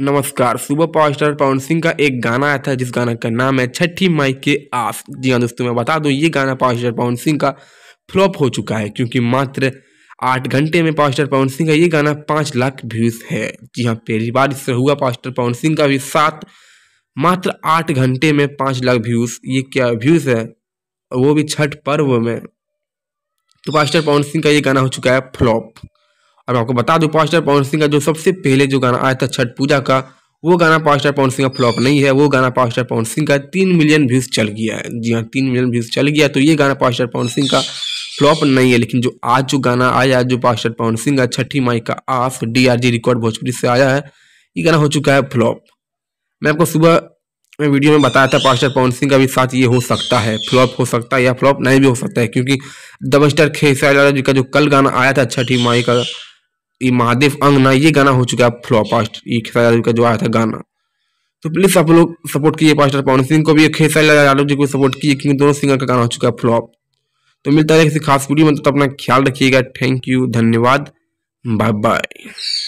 नमस्कार सुबह power star पवन सिंह का एक गाना आया था जिस गाना का नाम है छठी माई के आस जी हाँ दोस्तों मैं बता दूं ये गाना पावर स्टार पवन सिंह का फ्लॉप हो चुका है क्योंकि मात्र आठ घंटे में पावर स्टार पवन सिंह का ये गाना पाँच लाख व्यूज है जी हाँ पहली बार इससे हुआ पावर स्टार पवन सिंह का भी सात मात्र आठ घंटे में पाँच लाख व्यूज ये क्या व्यूज है वो भी छठ पर्व में तो पावर स्टार पवन सिंह का ये गाना हो चुका है फ्लॉप अब आपको बता दूं पास्टर स्टार पवन सिंह का जो सबसे पहले जो गाना आया था छठ पूजा का वो गाना पास्टर स्टार पवन सिंह का फ्लॉप नहीं है वो गाना पास्टर स्टार पवन सिंह का तीन मिलियन व्यूज चल गया है जी हाँ तीन मिलियन व्यूज चल गया तो ये गाना पास्टर स्टार पवन सिंह का फ्लॉप नहीं है लेकिन जो आज जो गाना आया जो पास्टर स्टार पवन सिंह का छठी माई का आस डी रिकॉर्ड भोजपुरी से आया है ये गाना हो चुका है फ्लॉप मैं आपको सुबह में वीडियो में बताया था पास्टर पवन सिंह का भी साथ ये हो सकता है फ्लॉप हो सकता है या फ्लॉप नहीं भी हो सकता है क्योंकि दबस्टर स्टार खेसारी जी का जो कल गाना आया था छठी माई का ये महादेव ना ये गाना हो चुका है पास्ट ये खेसारी लाल का जो आया था गाना तो प्लीज आप लोग सपोर्ट कीजिए पास्टर पवन सिंह को भी खेसा यादव जी को सपोर्ट कीजिए क्योंकि दोनों सिंगर का गाना हो चुका है फ्लॉप तो मिलता है किसी खास वीडियो में तो अपना ख्याल रखिएगा थैंक यू धन्यवाद बाय बाय